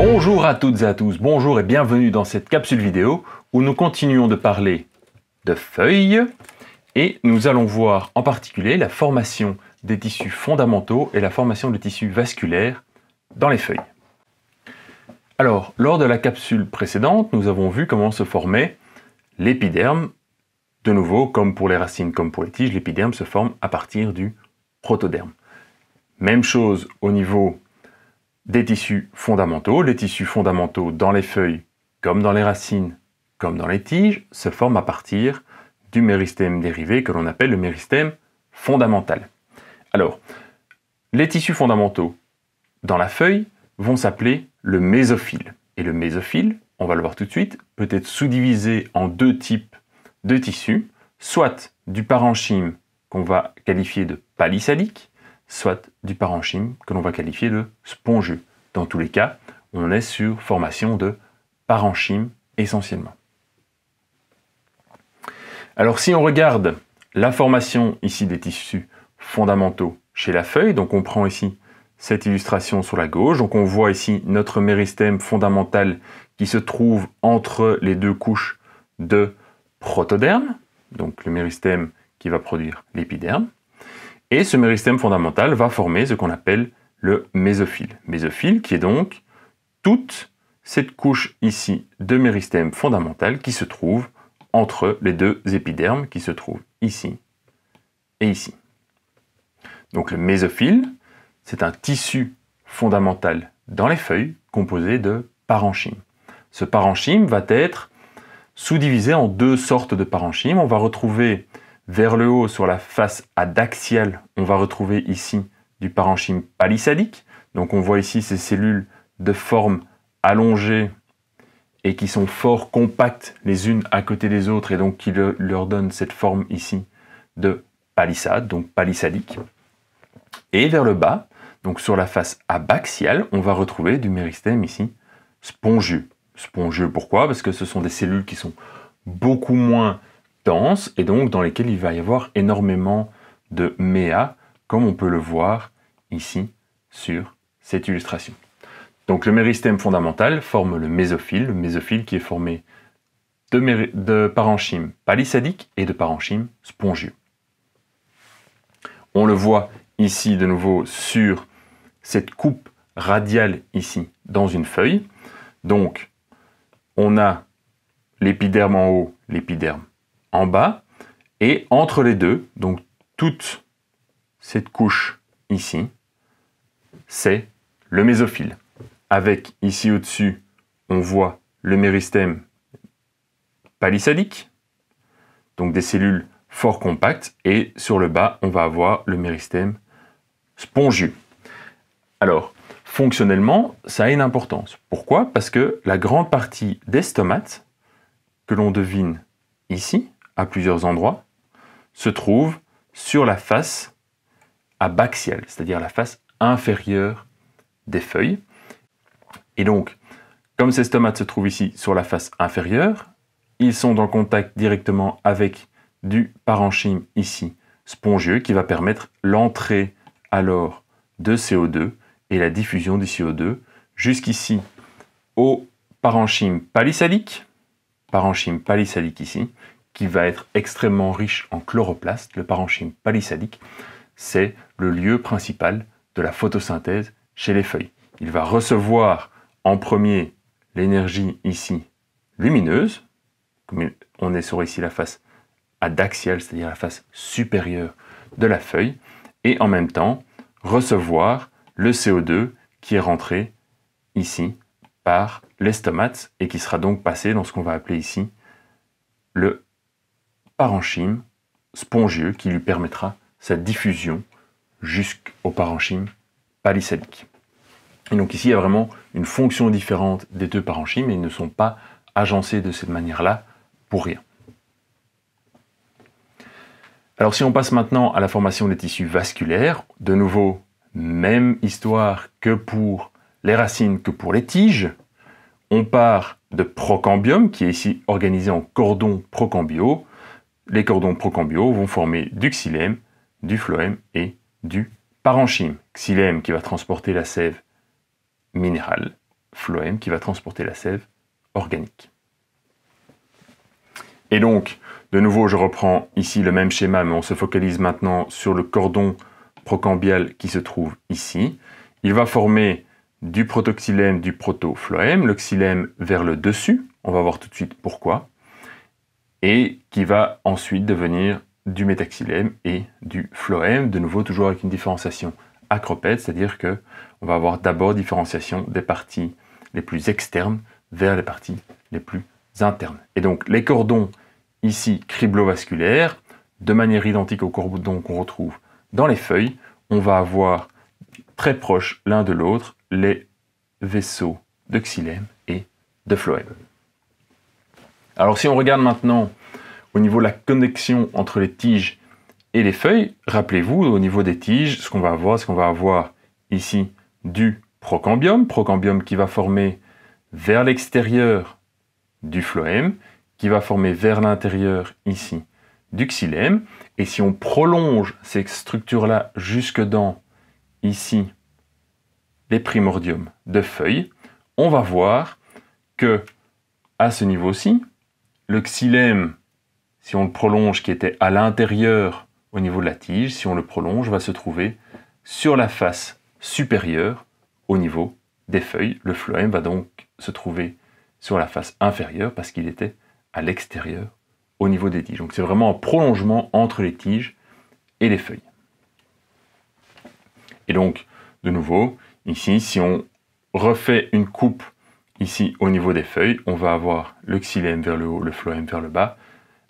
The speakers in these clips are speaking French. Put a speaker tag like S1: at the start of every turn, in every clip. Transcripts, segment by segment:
S1: Bonjour à toutes et à tous, bonjour et bienvenue dans cette capsule vidéo où nous continuons de parler de feuilles et nous allons voir en particulier la formation des tissus fondamentaux et la formation de tissus vasculaires dans les feuilles. Alors, lors de la capsule précédente, nous avons vu comment se formait l'épiderme. De nouveau, comme pour les racines, comme pour les tiges, l'épiderme se forme à partir du protoderme. Même chose au niveau des tissus fondamentaux. Les tissus fondamentaux dans les feuilles, comme dans les racines, comme dans les tiges, se forment à partir du méristème dérivé que l'on appelle le méristème fondamental. Alors, les tissus fondamentaux dans la feuille vont s'appeler le mésophile. Et le mésophile, on va le voir tout de suite, peut être sous-divisé en deux types de tissus, soit du parenchyme qu'on va qualifier de palissalique, soit du parenchyme que l'on va qualifier de spongieux. Dans tous les cas, on est sur formation de parenchyme essentiellement. Alors si on regarde la formation ici des tissus fondamentaux chez la feuille, donc on prend ici cette illustration sur la gauche, donc on voit ici notre méristème fondamental qui se trouve entre les deux couches de protoderme, donc le méristème qui va produire l'épiderme. Et ce méristème fondamental va former ce qu'on appelle le mésophile. Mésophile qui est donc toute cette couche ici de méristème fondamental qui se trouve entre les deux épidermes qui se trouvent ici et ici. Donc le mésophile, c'est un tissu fondamental dans les feuilles composé de parenchymes. Ce parenchyme va être sous-divisé en deux sortes de parenchymes. On va retrouver vers le haut, sur la face adaxiale, on va retrouver ici du parenchyme palissadique. Donc on voit ici ces cellules de forme allongée et qui sont fort compactes les unes à côté des autres et donc qui leur donnent cette forme ici de palissade, donc palissadique. Et vers le bas, donc sur la face abaxiale, on va retrouver du méristème ici spongieux. Spongieux pourquoi Parce que ce sont des cellules qui sont beaucoup moins et donc dans lesquelles il va y avoir énormément de méa, comme on peut le voir ici sur cette illustration. Donc le méristème fondamental forme le mésophile, le mésophile qui est formé de, de parenchymes palissadiques et de parenchyme spongieux. On le voit ici de nouveau sur cette coupe radiale ici dans une feuille. Donc on a l'épiderme en haut, l'épiderme en bas. Et entre les deux, donc toute cette couche ici, c'est le mésophile. Avec ici au-dessus, on voit le méristème palissadique, donc des cellules fort compactes, et sur le bas, on va avoir le méristème spongieux. Alors, fonctionnellement, ça a une importance. Pourquoi Parce que la grande partie des stomates, que l'on devine ici, à plusieurs endroits, se trouve sur la face abaxiale, c'est-à-dire la face inférieure des feuilles. Et donc, comme ces stomates se trouvent ici sur la face inférieure, ils sont en contact directement avec du parenchyme ici spongieux qui va permettre l'entrée alors de CO2 et la diffusion du CO2 jusqu'ici au parenchyme palissalique, parenchyme palissalique ici, qui va être extrêmement riche en chloroplastes, le parenchyme palissadique, c'est le lieu principal de la photosynthèse chez les feuilles. Il va recevoir en premier l'énergie ici
S2: lumineuse,
S1: comme on est sur ici la face adaxiale, c'est-à-dire la face supérieure de la feuille, et en même temps recevoir le CO2 qui est rentré ici par l'estomate et qui sera donc passé dans ce qu'on va appeler ici le parenchyme spongieux qui lui permettra sa diffusion jusqu'au parenchyme palisadique. Et donc ici, il y a vraiment une fonction différente des deux parenchymes et ils ne sont pas agencés de cette manière-là pour rien. Alors si on passe maintenant à la formation des tissus vasculaires, de nouveau, même histoire que pour les racines que pour les tiges. On part de procambium, qui est ici organisé en cordon procambio, les cordons procambiaux vont former du xylème, du phloème et du parenchyme. Xylème qui va transporter la sève minérale, phloème qui va transporter la sève organique. Et donc, de nouveau, je reprends ici le même schéma, mais on se focalise maintenant sur le cordon procambial qui se trouve ici. Il va former du protoxylème, du protophloème, le xylème vers le dessus. On va voir tout de suite pourquoi et qui va ensuite devenir du métaxylème et du phloème, de nouveau toujours avec une différenciation acropète, c'est-à-dire que on va avoir d'abord différenciation des parties les plus externes vers les parties les plus internes. Et donc les cordons ici criblovasculaires, de manière identique aux cordons qu'on retrouve dans les feuilles, on va avoir très proches l'un de l'autre les vaisseaux de xylème et de phloème. Alors si on regarde maintenant au niveau de la connexion entre les tiges et les feuilles, rappelez-vous, au niveau des tiges, ce qu'on va avoir, c'est qu'on va avoir ici du procambium, procambium qui va former vers l'extérieur du phloème, qui va former vers l'intérieur ici du xylème. Et si on prolonge ces structures-là jusque dans ici les primordiums de feuilles, on va voir que à ce niveau-ci, le xylème, si on le prolonge, qui était à l'intérieur au niveau de la tige, si on le prolonge, va se trouver sur la face supérieure au niveau des feuilles. Le phloème va donc se trouver sur la face inférieure parce qu'il était à l'extérieur au niveau des tiges. Donc c'est vraiment un prolongement entre les tiges et les feuilles. Et donc, de nouveau, ici, si on refait une coupe Ici, au niveau des feuilles, on va avoir le xylème vers le haut, le phloème vers le bas.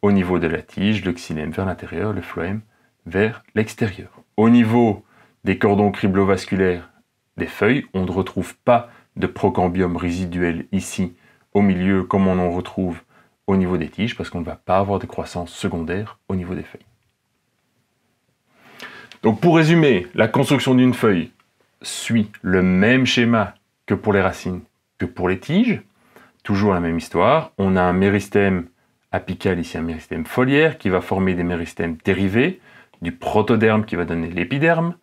S1: Au niveau de la tige, le xylème vers l'intérieur, le phloème vers l'extérieur. Au niveau des cordons criblovasculaires des feuilles, on ne retrouve pas de procambium résiduel ici au milieu comme on en retrouve au niveau des tiges parce qu'on ne va pas avoir de croissance secondaire au niveau des feuilles. Donc pour résumer, la construction d'une feuille suit le même schéma que pour les racines pour les tiges, toujours la même histoire, on a un méristème apical, ici un méristème foliaire, qui va former des méristèmes dérivés, du protoderme qui va donner l'épiderme,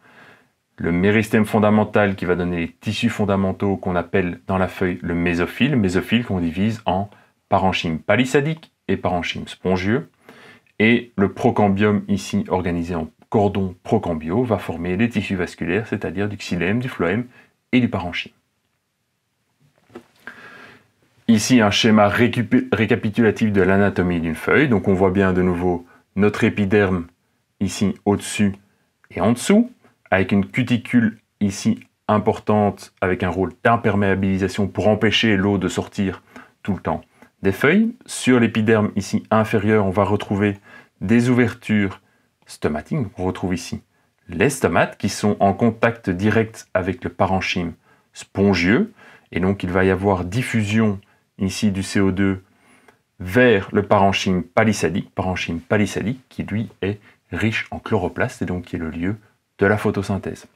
S1: le méristème fondamental qui va donner les tissus fondamentaux qu'on appelle dans la feuille le mésophile, mésophile qu'on divise en parenchyme palissadique et parenchyme spongieux, et le procambium ici organisé en cordon procambio va former les tissus vasculaires, c'est-à-dire du xylème, du phloème et du parenchyme. Ici, un schéma récapitulatif de l'anatomie d'une feuille. Donc on voit bien de nouveau notre épiderme ici au-dessus et en dessous, avec une cuticule ici importante avec un rôle d'imperméabilisation pour empêcher l'eau de sortir tout le temps des feuilles. Sur l'épiderme ici inférieur, on va retrouver des ouvertures stomatiques. on retrouve ici les stomates qui sont en contact direct avec le parenchyme spongieux. Et donc il va y avoir diffusion ici du CO2 vers le parenchyme palissadique, parenchyme palissadique qui lui est riche en chloroplastes et donc qui est le lieu de la photosynthèse.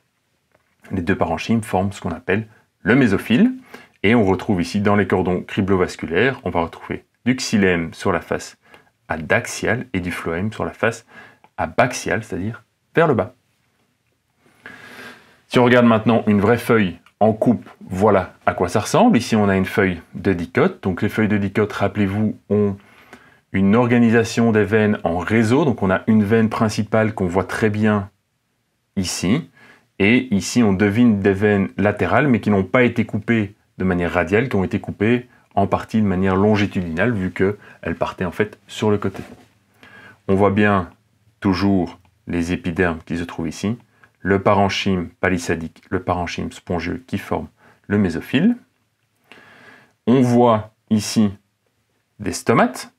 S1: Les deux parenchymes forment ce qu'on appelle le mésophile et on retrouve ici dans les cordons criblovasculaires, on va retrouver du xylème sur la face adaxiale et du phloème sur la face abaxiale, c'est-à-dire vers le bas. Si on regarde maintenant une vraie feuille en coupe, voilà à quoi ça ressemble. Ici, on a une feuille de dicote. Donc, les feuilles de dicote, rappelez-vous, ont une organisation des veines en réseau. Donc, on a une veine principale qu'on voit très bien ici. Et ici, on devine des veines latérales, mais qui n'ont pas été coupées de manière radiale, qui ont été coupées en partie de manière longitudinale, vu qu'elles partaient en fait sur le côté. On voit bien toujours les épidermes qui se trouvent ici, le parenchyme palissadique, le parenchyme spongieux qui forme le mésophile. On voit ici des stomates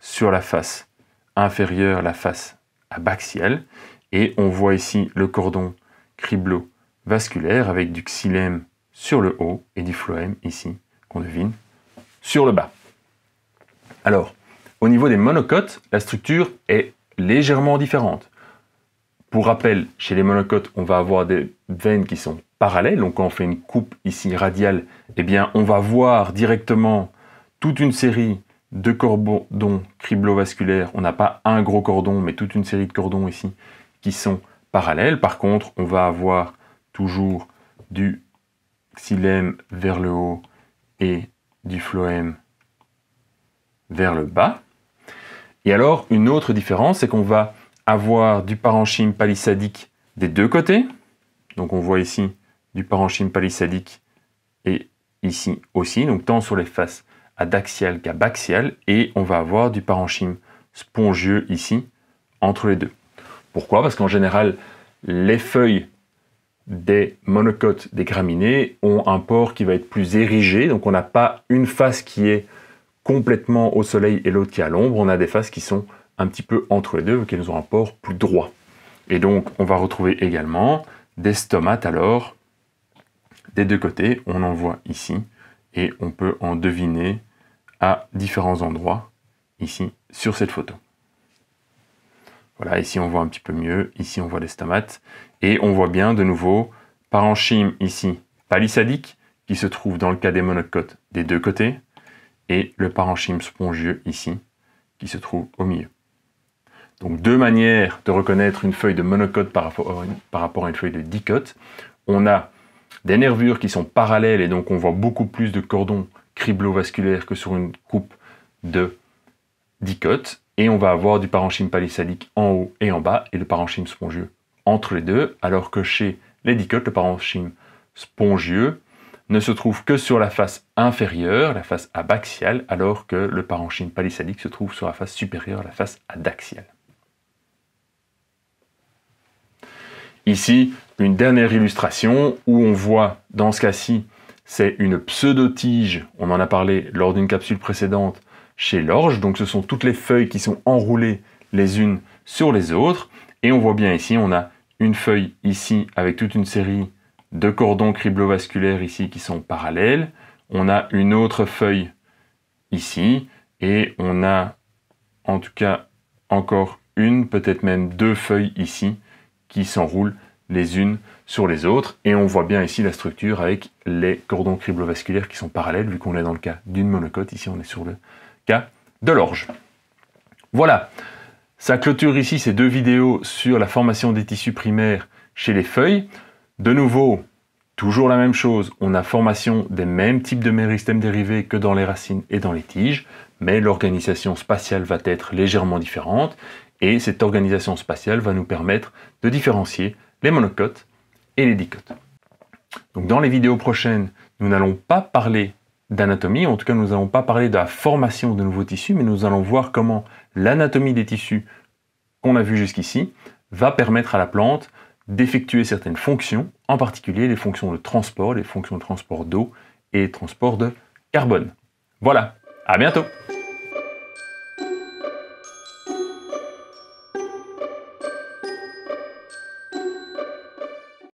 S1: sur la face inférieure, la face abaxiale, et on voit ici le cordon criblo-vasculaire avec du xylème sur le haut et du phloème ici, qu'on devine, sur le bas. Alors, au niveau des monocotes, la structure est légèrement différente. Pour rappel, chez les monocotes, on va avoir des veines qui sont parallèles. Donc quand on fait une coupe ici radiale, eh bien on va voir directement toute une série de cordons criblovasculaires. On n'a pas un gros cordon, mais toute une série de cordons ici qui sont parallèles. Par contre, on va avoir toujours du xylème vers le haut et du phloème vers le bas. Et alors, une autre différence, c'est qu'on va avoir du parenchyme palissadique des deux côtés. Donc on voit ici du parenchyme palissadique et ici aussi, donc tant sur les faces adaxiales qu'à et on va avoir du parenchyme spongieux ici entre les deux. Pourquoi Parce qu'en général, les feuilles des monocotes des graminées ont un port qui va être plus érigé, donc on n'a pas une face qui est complètement au soleil et l'autre qui est à l'ombre, on a des faces qui sont un petit peu entre les deux, nous ont un port plus droit. Et donc, on va retrouver également des stomates alors des deux côtés. On en voit ici et on peut en deviner à différents endroits ici sur cette photo. Voilà, ici on voit un petit peu mieux, ici on voit les stomates et on voit bien de nouveau parenchyme ici palissadique qui se trouve dans le cas des monocotes des deux côtés et le parenchyme spongieux ici qui se trouve au milieu. Donc deux manières de reconnaître une feuille de monocote euh, par rapport, à une feuille de dicote. On a des nervures qui sont parallèles et donc on voit beaucoup plus de cordons criblovasculaires que sur une coupe de dicote. Et on va avoir du parenchyme palissadique en haut et en bas et le parenchyme spongieux entre les deux, alors que chez les dicotes, le parenchyme spongieux ne se trouve que sur la face inférieure, la face abaxiale, alors que le parenchyme palissadique se trouve sur la face supérieure, la face adaxiale. Ici, une dernière illustration où on voit, dans ce cas-ci, c'est une pseudo-tige, on en a parlé lors d'une capsule précédente, chez l'orge. Donc ce sont toutes les feuilles qui sont enroulées les unes sur les autres. Et on voit bien ici, on a une feuille ici avec toute une série de cordons criblovasculaires ici qui sont parallèles. On a une autre feuille ici et on a en tout cas encore une, peut-être même deux feuilles ici qui s'enroulent les unes sur les autres. Et on voit bien ici la structure avec les cordons criblovasculaires qui sont parallèles, vu qu'on est dans le cas d'une monocote. Ici, on est sur le cas de l'orge. Voilà, ça clôture ici ces deux vidéos sur la formation des tissus primaires chez les feuilles. De nouveau, toujours la même chose, on a formation des mêmes types de méristèmes dérivés que dans les racines et dans les tiges, mais l'organisation spatiale va être légèrement différente et cette organisation spatiale va nous permettre de différencier les monocotes et les dicotes. Donc dans les vidéos prochaines, nous n'allons pas parler d'anatomie, en tout cas nous n'allons pas parler de la formation de nouveaux tissus, mais nous allons voir comment l'anatomie des tissus qu'on a vu jusqu'ici va permettre à la plante d'effectuer certaines fonctions, en particulier les fonctions de transport, les fonctions de transport d'eau et transport de carbone. Voilà, à bientôt